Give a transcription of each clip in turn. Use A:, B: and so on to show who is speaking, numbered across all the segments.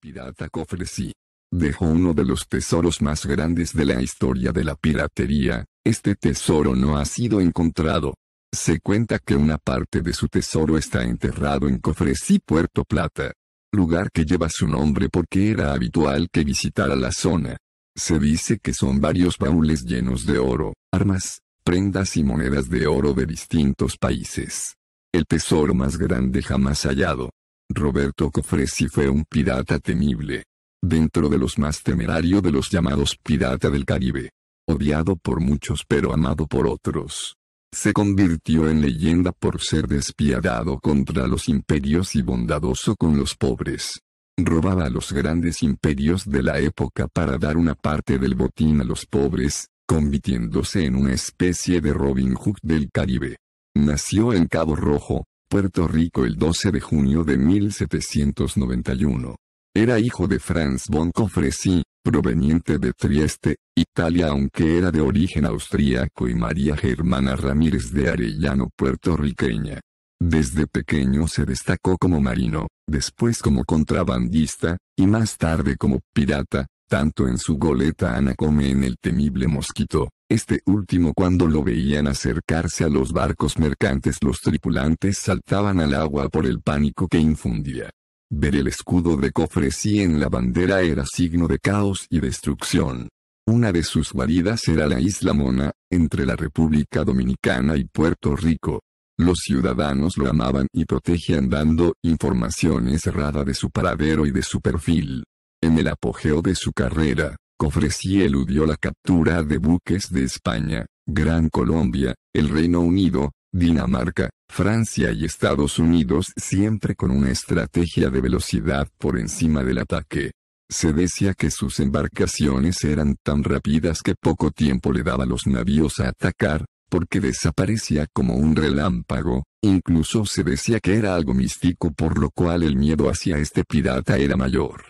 A: pirata Cofresí. Dejó uno de los tesoros más grandes de la historia de la piratería, este tesoro no ha sido encontrado. Se cuenta que una parte de su tesoro está enterrado en Cofresí, Puerto Plata, lugar que lleva su nombre porque era habitual que visitara la zona. Se dice que son varios baúles llenos de oro, armas, prendas y monedas de oro de distintos países. El tesoro más grande jamás hallado, Roberto Cofresi fue un pirata temible. Dentro de los más temerario de los llamados pirata del Caribe. Odiado por muchos pero amado por otros. Se convirtió en leyenda por ser despiadado contra los imperios y bondadoso con los pobres. Robaba a los grandes imperios de la época para dar una parte del botín a los pobres, convirtiéndose en una especie de Robin Hood del Caribe. Nació en Cabo Rojo, Puerto Rico el 12 de junio de 1791. Era hijo de Franz von Cofresi, proveniente de Trieste, Italia aunque era de origen austríaco y María Germana Ramírez de Arellano puertorriqueña. Desde pequeño se destacó como marino, después como contrabandista, y más tarde como pirata, tanto en su goleta Anacome en el temible Mosquito, este último cuando lo veían acercarse a los barcos mercantes los tripulantes saltaban al agua por el pánico que infundía. Ver el escudo de Cofresí en la bandera era signo de caos y destrucción. Una de sus guaridas era la isla Mona, entre la República Dominicana y Puerto Rico. Los ciudadanos lo amaban y protegían dando información encerrada de su paradero y de su perfil. En el apogeo de su carrera, Cofresí eludió la captura de buques de España, Gran Colombia, el Reino Unido, Dinamarca, Francia y Estados Unidos siempre con una estrategia de velocidad por encima del ataque. Se decía que sus embarcaciones eran tan rápidas que poco tiempo le daba a los navíos a atacar, porque desaparecía como un relámpago, incluso se decía que era algo místico por lo cual el miedo hacia este pirata era mayor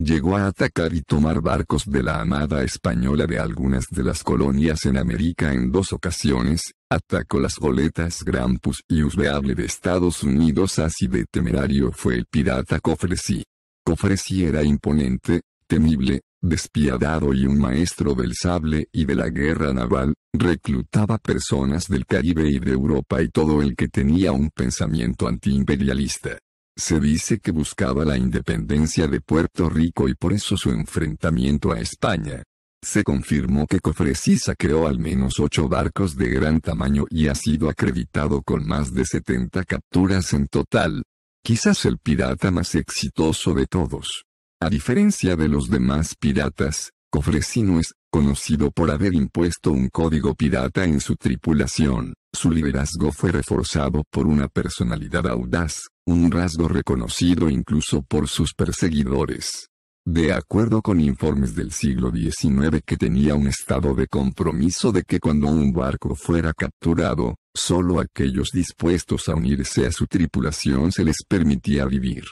A: llegó a atacar y tomar barcos de la amada Española de algunas de las colonias en América en dos ocasiones, atacó las goletas Grampus y Usbeable de Estados Unidos así de temerario fue el pirata Cofresí. Cofresí era imponente, temible, despiadado y un maestro del sable y de la guerra naval, reclutaba personas del Caribe y de Europa y todo el que tenía un pensamiento antiimperialista. Se dice que buscaba la independencia de Puerto Rico y por eso su enfrentamiento a España. Se confirmó que Cofresí saqueó al menos ocho barcos de gran tamaño y ha sido acreditado con más de 70 capturas en total. Quizás el pirata más exitoso de todos. A diferencia de los demás piratas, no es Conocido por haber impuesto un código pirata en su tripulación, su liderazgo fue reforzado por una personalidad audaz, un rasgo reconocido incluso por sus perseguidores. De acuerdo con informes del siglo XIX que tenía un estado de compromiso de que cuando un barco fuera capturado, solo aquellos dispuestos a unirse a su tripulación se les permitía vivir.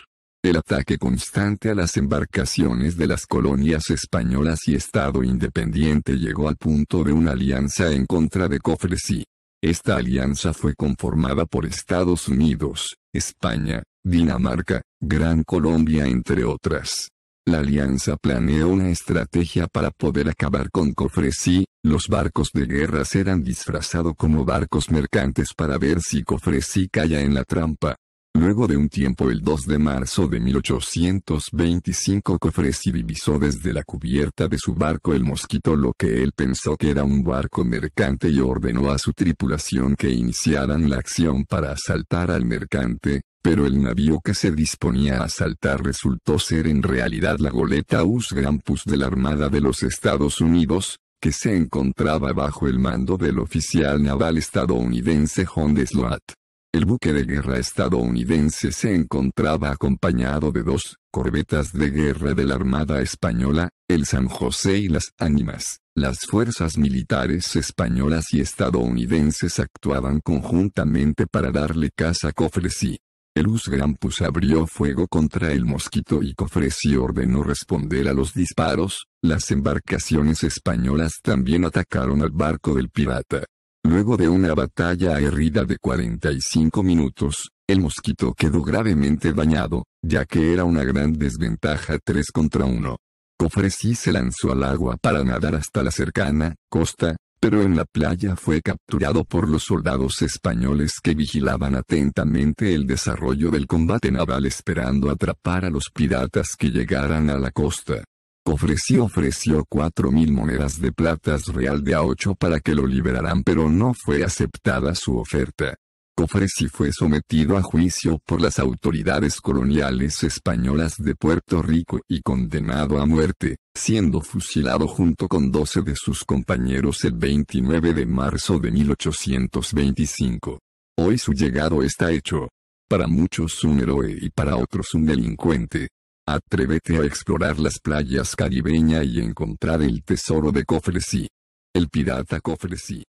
A: El ataque constante a las embarcaciones de las colonias españolas y Estado independiente llegó al punto de una alianza en contra de Cofresí. Esta alianza fue conformada por Estados Unidos, España, Dinamarca, Gran Colombia entre otras. La alianza planeó una estrategia para poder acabar con Cofresí, los barcos de guerra serán disfrazados como barcos mercantes para ver si Cofresí caía en la trampa. Luego de un tiempo el 2 de marzo de 1825 Cofres y divisó desde la cubierta de su barco el mosquito lo que él pensó que era un barco mercante y ordenó a su tripulación que iniciaran la acción para asaltar al mercante, pero el navío que se disponía a asaltar resultó ser en realidad la goleta US Grampus de la Armada de los Estados Unidos, que se encontraba bajo el mando del oficial naval estadounidense John Sloat. El buque de guerra estadounidense se encontraba acompañado de dos corbetas de guerra de la Armada Española, el San José y las Ánimas. Las fuerzas militares españolas y estadounidenses actuaban conjuntamente para darle caza a Cofresí. El US abrió fuego contra el mosquito y Cofresi ordenó responder a los disparos. Las embarcaciones españolas también atacaron al barco del pirata. Luego de una batalla aguerrida de 45 minutos, el mosquito quedó gravemente dañado, ya que era una gran desventaja 3 contra 1. Cofresí se lanzó al agua para nadar hasta la cercana costa, pero en la playa fue capturado por los soldados españoles que vigilaban atentamente el desarrollo del combate naval esperando atrapar a los piratas que llegaran a la costa. Ofreció ofreció cuatro mil monedas de plata real de a ocho para que lo liberaran pero no fue aceptada su oferta. Cofresi fue sometido a juicio por las autoridades coloniales españolas de Puerto Rico y condenado a muerte, siendo fusilado junto con 12 de sus compañeros el 29 de marzo de 1825. Hoy su llegado está hecho. Para muchos un héroe y para otros un delincuente. Atrévete a explorar las playas caribeña y encontrar el tesoro de Cofresí. El pirata Cofresí.